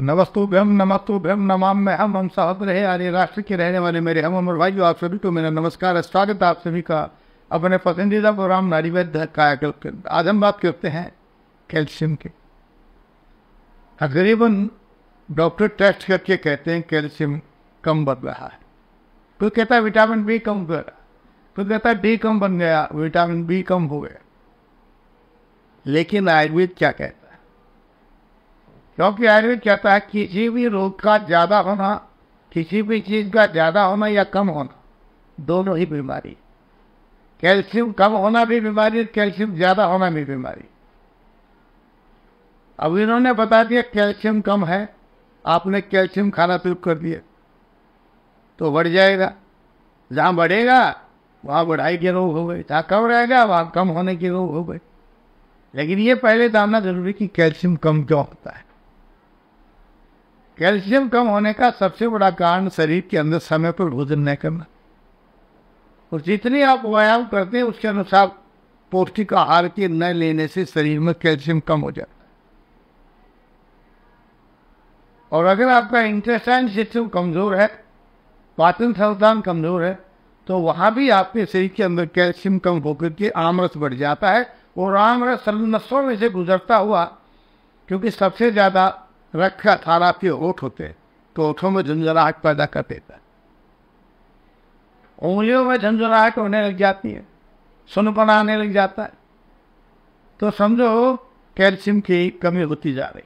नमस्तुभ्यम नमस्तुभ्यम नमाम में हम हम साहब रहे आर्य राष्ट्र के रहने वाले मेरे हम अमर भाई आप सभी को मेरा नमस्कार स्वागत है आप सभी का अपने पसंदीदा प्रोग्राम नारीवेद कायाकल्प आज हम बात करते हैं कैल्शियम के तकरीबन डॉक्टर टेस्ट करके कहते हैं कैल्शियम कम बढ़ रहा है कोई तो कहता है विटामिन बी कम हो गया कोई तो कहता है डी कम बन गया विटामिन बी कम हो गया लेकिन आयुर्वेद क्या कहते हैं क्योंकि आयुर्वेद कहता है किसी भी रोग का ज़्यादा होना किसी भी चीज़ का ज़्यादा होना या कम होना दोनों ही बीमारी कैल्शियम कम होना भी बीमारी कैल्शियम ज़्यादा होना भी बीमारी अब इन्होंने बता दिया कैल्शियम कम है आपने कैल्शियम खाना शुरू कर दिया तो बढ़ जाएगा जहाँ बढ़ेगा वहाँ बढ़ाई के रोग हो गए जहाँ कम रहेगा वहाँ कम होने के रोग हो गए लेकिन ये पहले जानना जरूरी कि कैल्शियम कम क्यों होता है कैल्शियम कम होने का सबसे बड़ा कारण शरीर के अंदर समय पर भोजन नहीं करना और जितने आप व्यायाम करते हैं उसके अनुसार पौष्टिक आहार के न लेने से शरीर में कैल्शियम कम हो जाता है और अगर आपका इंटेस्टाइन सिस्टम कमज़ोर है पाचन संस्थान कमज़ोर है तो वहां भी आपके शरीर के अंदर कैल्शियम कम होकर के आमरस बढ़ जाता है और आमरस नसों में से गुजरता हुआ क्योंकि सबसे ज़्यादा रक्षा थारा के ओठ होते तो ओठों में झंझराहट पैदा कर देता है उंगलियों में झंझराहट होने लग जाती है सुनपन आने लग जाता है तो समझो कैल्शियम की कमी होती जा रही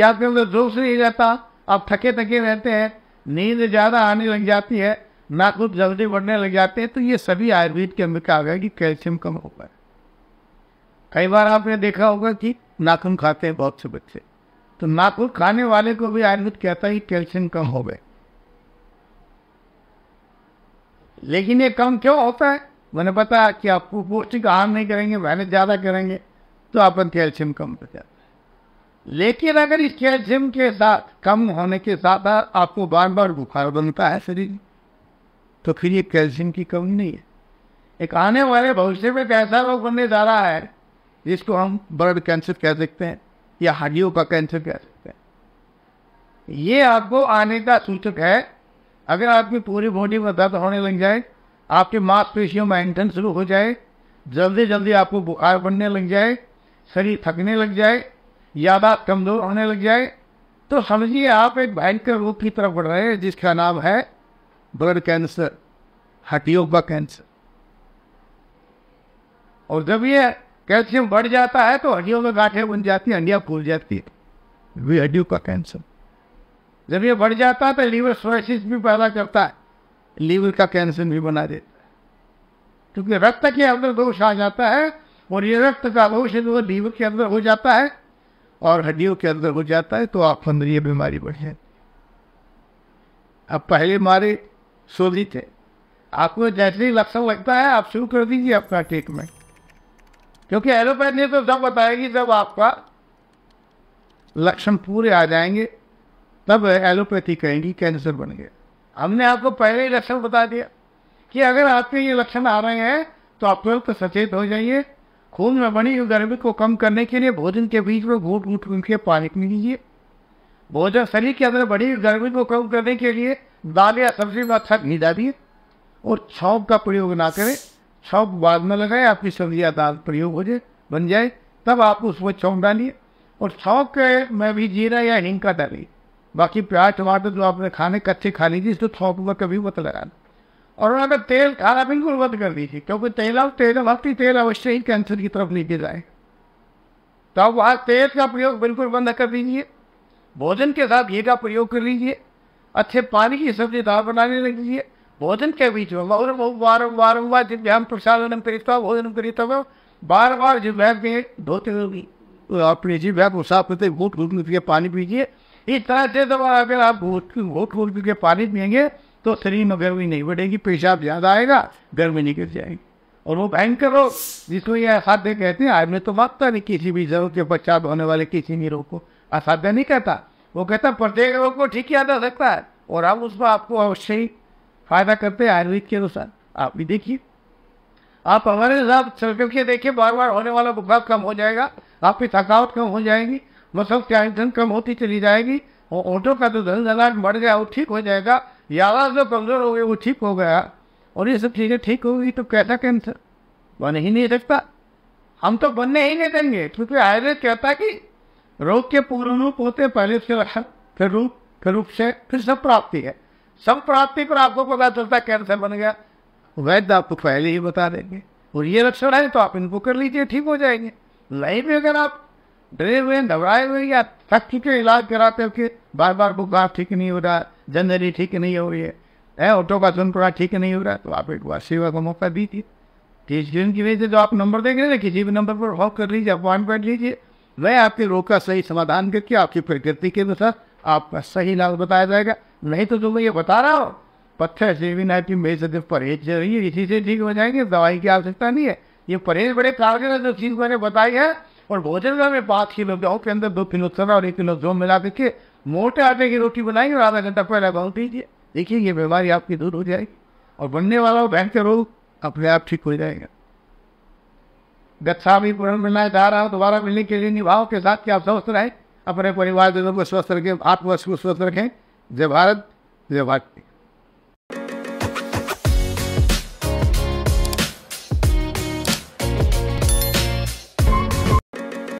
या फिर तो से नहीं रहता आप थके थके रहते हैं नींद ज़्यादा आने लग जाती है नाखून जल्दी बढ़ने लग जाते हैं तो ये सभी आयुर्वेद के मुताबिक है कि कैल्शियम कम हो पाए कई बार आपने देखा होगा कि नाखून खाते हैं बहुत से बच्चे तो नाखून खाने वाले को भी आयुर्वेद कहता है कैल्शियम कम हो गए लेकिन ये कम क्यों होता है मैंने पता कि आप पौष्टिक आहार नहीं करेंगे मेहनत ज़्यादा करेंगे तो अपन कैल्शियम कम हो जाता है लेकिन अगर इस कैल्शियम के साथ कम होने के साथ आपको बार बार बुखार बनता है शरीर तो फिर ये कैल्शियम की कमी नहीं है एक आने वाले भविष्य में कैसा तो रोग बनने जा रहा है जिसको हम ब्लड कैंसर कह सकते हैं या हड्डियों का कैंसर कह सकते हैं ये आपको आने का सूचक है अगर आपकी पूरी बॉडी में दर्द होने लग जाए आपके मांसपेशियों में एंटन शुरू हो जाए जल्दी जल्दी आपको बुखार बनने लग जाए शरीर थकने लग जाए यादाश्त कमजोर होने लग जाए तो समझिए आप एक भयंकर रोग की तरफ बढ़ रहे हैं जिसका नाम है ब्लड कैंसर हटियोबा का कैंसर और जब ये कैल्शियम बढ़ जाता है तो हड्डियों में गांठें बन जाती है हड्डियाँ फूल जाती है वही हड्डियों का कैंसर जब ये बढ़ जाता है तो लीवर सोइसिस भी पैदा करता है लीवर का कैंसर भी बना देता है क्योंकि रक्त के अंदर दोष आ जाता है और ये रक्त का दोष तो वो लीवर के अंदर हो जाता है और हड्डियों के अंदर हो जाता है तो आप अंदर ये बीमारी बढ़ जाती अब पहले मारे शोधित है आपको जैसे ही लक्षण लगता है आप शुरू कर दीजिए अपना ट्रीटमेंट क्योंकि एलोपैथ ने तो जब बताएगी जब आपका लक्षण पूरे आ जाएंगे तब एलोपैथी कहेंगी कैंसर बन गया हमने आपको पहले ही लक्षण बता दिया कि अगर आपके ये लक्षण आ रहे हैं तो आप तुरंत तो सचेत हो जाइए खून में बनी गर्मी को कम करने के लिए भोजन के बीच में घूट घूट के पानी पी लीजिए भोजन शरीर के अंदर बड़ी गर्मी को कम करने के लिए दाल या सब्जी में अच्छा घी डालिए और छौंक का प्रयोग ना करें छाप बाद में लगाए आपकी सब्जी दाल प्रयोग हो जाए बन जाए तब आप उसमें चौंक डालिए और के में भी जीरा या हिंग का डालिए बाकी प्याज टमाटर जो आपने खाने कच्चे खा लीजिए इसको छौंक में कभी मत लगा और अगर तेल खाना बिल्कुल बंद कर दीजिए क्योंकि तेल आप तेल भक्ति तेल अवश्य ही कैंसर की तरफ लेके जाए तो अब वहाँ तेल का प्रयोग बिल्कुल बंद कर दीजिए भोजन के साथ घी का प्रयोग कर लीजिए अच्छे पानी की सब्जी दाल बनाने लग लीजिए भोजन के बीच में और वो बार हुआ दिव्याम प्रसादनम भोजन भोजनम कृतव्य बार बार जिह्वा के धोते हुए भी आप लीजिए को साफ करते घूट घूट पी पानी पीजिए इस तरह से जब अगर आप घूट घूट घूट पी के पानी पियेंगे तो शरीर में गर्मी नहीं बढ़ेगी पेशाब ज़्यादा आएगा गर्मी निकल जाएगी और वो भयंकर रोग जिसको ये असाध्य कहते हैं आज तो मांगता नहीं किसी भी जरूरत के पश्चात होने वाले किसी भी रोग को असाध्य नहीं कहता वो कहता प्रत्येक रोग को ठीक किया जा सकता है और हम उसमें आपको अवश्य ही फायदा करते हैं आयुर्वेद के अनुसार आप भी देखिए आप हमारे साथ चल करके देखिए बार बार होने वाला बुखार कम हो जाएगा आपकी थकावट कम हो जाएगी मसल टेंशन कम होती चली जाएगी और ऑटो का जो धन धनाट बढ़ गया वो ठीक हो जाएगा यादा जो तो कमजोर हो गया वो ठीक हो गया और ये सब चीज़ें ठीक होगी तो कैसा कैंसर बन ही नहीं सकता हम तो बनने ही नहीं देंगे क्योंकि आयुर्वेद कहता कि रोग के पूर्ण रूप होते पहले लक्षण फिर रूप फिर रूप से फिर सब प्राप्ति है संप्राप्ति पर आपको पता चलता तो कैंसर बन गया वैद्य आपको पहले ही बता देंगे और ये लक्षण है तो आप इनको कर लीजिए ठीक हो जाएंगे नहीं भी अगर आप डरे हुए घबराए हुए या थक चुके इलाज हो कि बार बार बुखार ठीक नहीं हो रहा जनरली ठीक नहीं हो रही है ऐ ऑटो का सुन पड़ा ठीक नहीं हो रहा तो आप एक बार सेवा का मौका दीजिए तीस दिन की वजह से जो आप नंबर देख रहे किसी भी नंबर पर वॉक कर लीजिए अपॉइंटमेंट लीजिए वह आपके रोग का सही समाधान करके आपकी प्रकृति के अनुसार आपका सही इलाज बताया जाएगा नहीं तो जो मैं ये बता रहा हूँ पत्थर से भी नाइटी मेरी सदैव परहेज रही है इसी से ठीक हो जाएंगे दवाई की आवश्यकता नहीं है ये परहेज बड़े कारगर है जो चीज़ मैंने बताई है और भोजन में मैं पाँच किलो गेहूँ के अंदर दो किलो चना और एक किलो जो मिला देखिए मोटे आटे की रोटी बनाई और आधा घंटा पहले बहुत दीजिए देखिए ये बीमारी आपकी दूर हो जाएगी और बनने वाला हो बैंक रोग अपने आप ठीक हो जाएगा गच्छा भी रहा हूँ दोबारा मिलने के लिए निभाव के साथ क्या आप स्वस्थ रहें अपने परिवार जनों को स्वस्थ रखें आत्मवश को स्वस्थ रखें जय भारत जय भारती